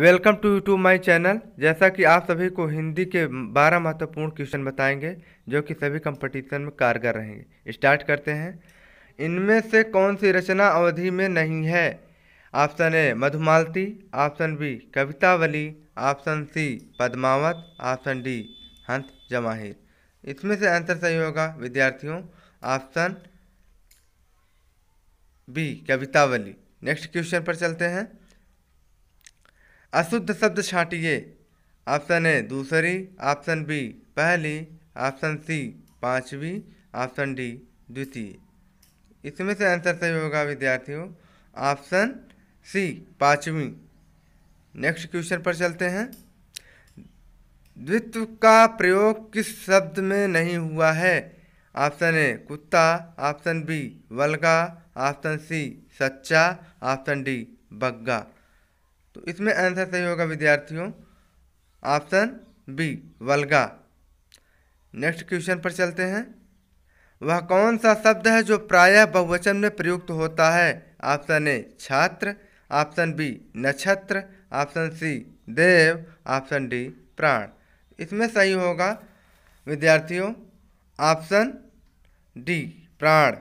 welcome to to my channel जैसा कि आप सभी को हिंदी के 12 महत्वपूर्ण क्वेश्चन बताएंगे जो कि सभी कंपटीशन में कारगर रहेंगे स्टार्ट करते हैं इनमें से कौन सी रचना अवधि में नहीं है option A Madhumalati option B Kavitavali option C Padmavat option D Hans Jawahir इसमें से आंसर सही होगा विद्यार्थियों option B Kavitavali next question पर चलते हैं अशुद्ध शब्द छाटिए ऑप्शन ए दूसरी ऑप्शन बी पहली ऑप्शन सी पांचवी ऑप्शन डी द्वितीय इसमें से आंसर सही होगा विद्यार्थियों ऑप्शन सी पांचवी नेक्स्ट क्वेश्चन पर चलते हैं द्वित्व का प्रयोग किस शब्द में नहीं हुआ है ऑप्शन ए कुत्ता ऑप्शन बी वलगा ऑप्शन सी सच्चा ऑप्शन डी बग्गा तो इसमें आंसर सही होगा विद्यार्थियों ऑप्शन बी वलगा नेक्स्ट क्वेश्चन पर चलते हैं वह कौन सा शब्द है जो प्रायः बहुवचन में प्रयुक्त होता है ऑप्शन ए छात्र ऑप्शन बी नक्षत्र ऑप्शन सी देव ऑप्शन डी प्राण इसमें सही होगा विद्यार्थियों ऑप्शन डी प्राण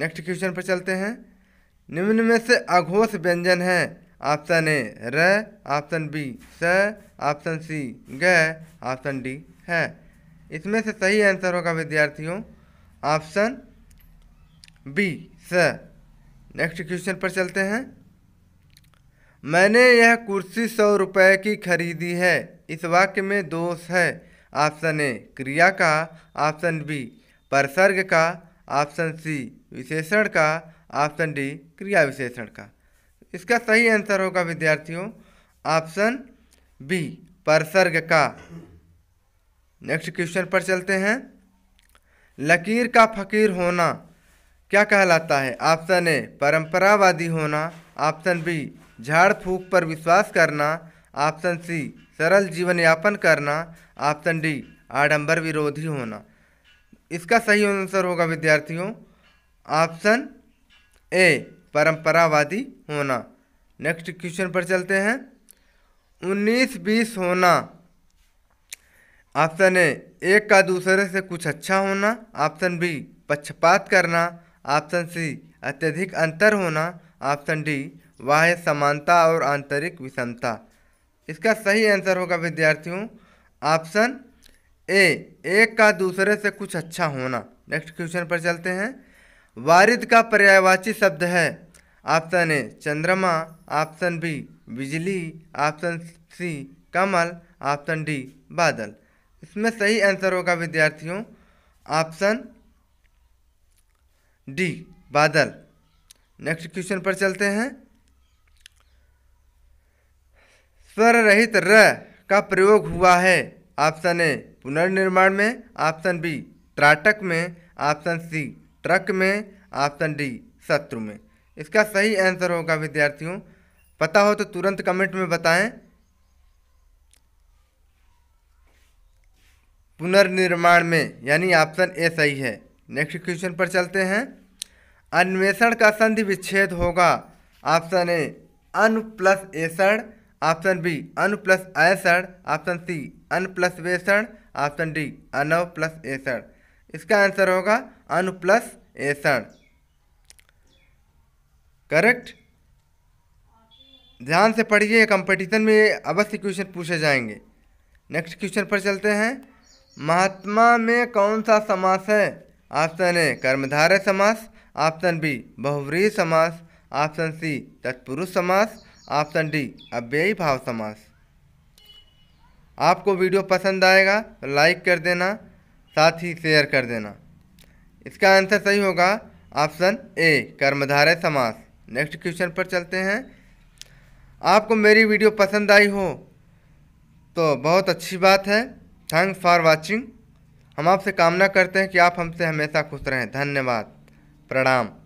नेक्स्ट क्वेश्चन पर चलते हैं निम्न में से अघोष व्यंजन है ऑप्शन ए र ऑप्शन बी स ऑप्शन सी ग ऑप्शन डी है इसमें से सही आंसर होगा विद्यार्थियों ऑप्शन बी स नेक्स्ट क्वेश्चन पर चलते हैं मैंने यह कुर्सी सौ रुपये की खरीदी है इस वाक्य में दोष है ऑप्शन ए क्रिया का ऑप्शन बी परसर्ग का ऑप्शन सी विशेषण का ऑप्शन डी क्रिया विशेषण का इसका सही आंसर होगा विद्यार्थियों ऑप्शन बी परसर्ग का नेक्स्ट क्वेश्चन पर चलते हैं लकीर का फकीर होना क्या कहलाता है ऑप्शन ए परंपरावादी होना ऑप्शन बी झाड़ फूक पर विश्वास करना ऑप्शन सी सरल जीवन यापन करना ऑप्शन डी आडंबर विरोधी होना इसका सही आंसर होगा विद्यार्थियों ऑप्शन ए परंपरावादी होना नेक्स्ट क्वेश्चन पर चलते हैं उन्नीस बीस होना ऑप्शन ए एक का दूसरे से कुछ अच्छा होना ऑप्शन बी पक्षपात करना ऑप्शन सी अत्यधिक अंतर होना ऑप्शन डी वाह समानता और आंतरिक विषमता इसका सही आंसर होगा विद्यार्थियों ऑप्शन ए एक का दूसरे से कुछ अच्छा होना नेक्स्ट क्वेश्चन पर चलते हैं वारिद का पर्यायवाची शब्द है ऑप्शन ए चंद्रमा ऑप्शन बी बिजली ऑप्शन सी कमल ऑप्शन डी बादल इसमें सही आंसर होगा विद्यार्थियों ऑप्शन डी बादल नेक्स्ट क्वेश्चन पर चलते हैं स्वर रहित र का प्रयोग हुआ है ऑप्शन ए पुनर्निर्माण में ऑप्शन बी त्राटक में ऑप्शन सी ट्रक में ऑप्शन डी शत्रु में इसका सही आंसर होगा विद्यार्थियों पता हो तो तुरंत कमेंट में बताएं पुनर्निर्माण में यानी ऑप्शन ए सही है नेक्स्ट क्वेश्चन पर चलते हैं अन्वेषण का संधि विच्छेद होगा ऑप्शन ए अन प्लस एसण ऑप्शन बी अन प्लस ऐसण ऑप्शन सी अन प्लस वेषण ऑप्शन डी अनव प्लस एसण इसका आंसर होगा अन प्लस एसण करेक्ट ध्यान से पढ़िए कंपटीशन में अवश्य क्वेश्चन पूछे जाएंगे नेक्स्ट क्वेश्चन पर चलते हैं महात्मा में कौन सा समास है ऑप्शन ए कर्मधारय समास ऑप्शन बी बहुव्रीही समास ऑप्शन सी तत्पुरुष समास ऑप्शन डी अव्ययी भाव समास आपको वीडियो पसंद आएगा तो लाइक कर देना साथ ही शेयर कर देना इसका आंसर सही होगा ऑप्शन ए कर्मधारय समास नेक्स्ट क्वेश्चन पर चलते हैं आपको मेरी वीडियो पसंद आई हो तो बहुत अच्छी बात है थैंक्स फॉर वाचिंग हम आपसे कामना करते हैं कि आप हमसे हमेशा खुश रहें धन्यवाद प्रणाम